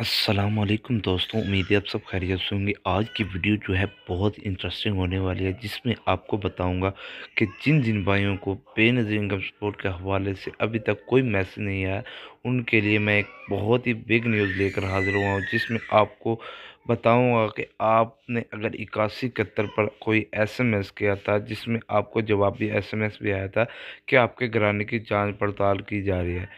असलकम दोस्तों उम्मीद है आप सब खैरियत से होंगे आज की वीडियो जो है बहुत इंटरेस्टिंग होने वाली है जिसमें आपको बताऊंगा कि जिन जिन भाइयों को पे नज़र इनकम सपोर्ट के हवाले से अभी तक कोई मैसेज नहीं आया उनके लिए मैं एक बहुत ही बिग न्यूज़ लेकर हाज़िर हुआ हूँ जिसमें आपको बताऊंगा कि आपने अगर इक्यासी इकहत्तर पर कोई एसएमएस किया था जिसमें आपको जवाबी एसएमएस भी आया था कि आपके घराने की जाँच पड़ताल की जा रही है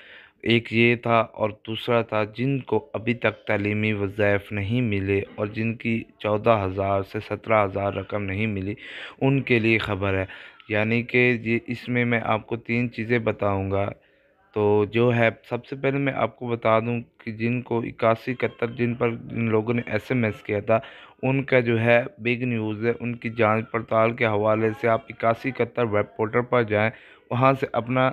एक ये था और दूसरा था जिनको अभी तक तलीमी वज़ायफ़ नहीं मिले और जिनकी चौदह हज़ार से सत्रह हज़ार रकम नहीं मिली उनके लिए ख़बर है यानी कि ये इसमें मैं आपको तीन चीज़ें बताऊंगा तो जो है सबसे पहले मैं आपको बता दूं कि जिनको इक्यासी इकहत्तर जिन पर जिन लोगों ने एसएमएस किया था उनका जो है बिग न्यूज़ है उनकी जांच पड़ताल के हवाले से आप इक्यासी इकहत्तर वेब पोर्टल पर जाएं वहां से अपना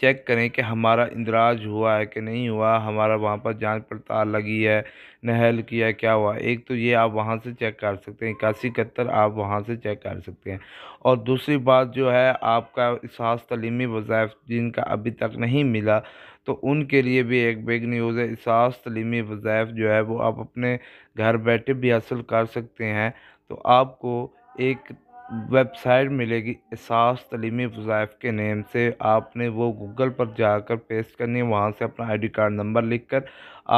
चेक करें कि हमारा इंदराज हुआ है कि नहीं हुआ हमारा वहाँ पर जांच पड़ताल लगी है नहल किया क्या हुआ एक तो ये आप वहाँ से चेक कर सकते हैं इक्यासी इकहत्तर आप वहाँ से चेक कर सकते हैं और दूसरी बात जो है आपका इसहास तलीमी वज़ाइफ जिनका अभी तक नहीं मिला तो उनके लिए भी एक बिग न्यूज़ है इसहास तलीमी वज़ाइफ जो है वो आप अपने घर बैठे भी हासिल कर सकते हैं तो आपको एक वेबसाइट मिलेगी एहसास तलीमी वज़ाइफ के नेम से आपने वो गूगल पर जाकर पेस्ट करनी है वहाँ से अपना आईडी कार्ड नंबर लिखकर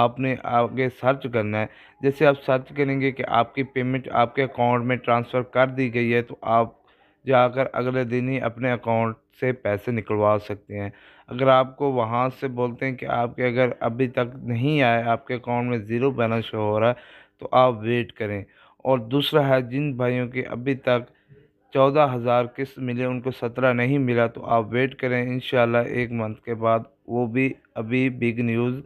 आपने आगे सर्च करना है जैसे आप सर्च करेंगे कि आपकी पेमेंट आपके अकाउंट में ट्रांसफ़र कर दी गई है तो आप जाकर अगले दिन ही अपने अकाउंट से पैसे निकलवा सकते हैं अगर आपको वहाँ से बोलते हैं कि आपके अगर अभी तक नहीं आए आपके अकाउंट में ज़ीरो बैलेंस हो रहा है तो आप वेट करें और दूसरा है जिन भाइयों के अभी तक चौदह हज़ार किस्त मिले उनको सत्रह नहीं मिला तो आप वेट करें इन एक मंथ के बाद वो भी अभी बिग न्यूज़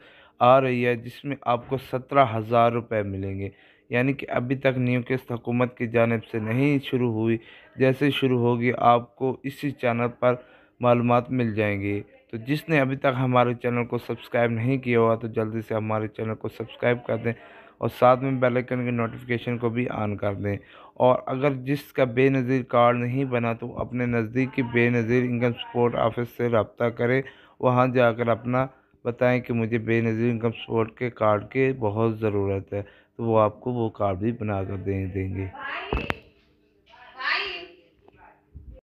आ रही है जिसमें आपको सत्रह हज़ार रुपये मिलेंगे यानी कि अभी तक न्यू किस्त हुकूमत की जानब से नहीं शुरू हुई जैसे शुरू होगी आपको इसी चैनल पर मालूम मिल जाएंगी तो जिसने अभी तक हमारे चैनल को सब्सक्राइब नहीं किया हुआ तो जल्दी से हमारे चैनल को सब्सक्राइब कर दें और साथ में बेल आइकन के नोटिफिकेशन को भी ऑन कर दें और अगर जिसका बेनज़ीर कार्ड नहीं बना तो अपने नज़दीकी बेनज़ीर इनकम सपोर्ट ऑफिस से रबता करें वहाँ जाकर अपना बताएं कि मुझे बेनज़ीर इनकम सपोर्ट के कार्ड की बहुत ज़रूरत है तो वो आपको वो कार्ड भी बना कर दे देंगे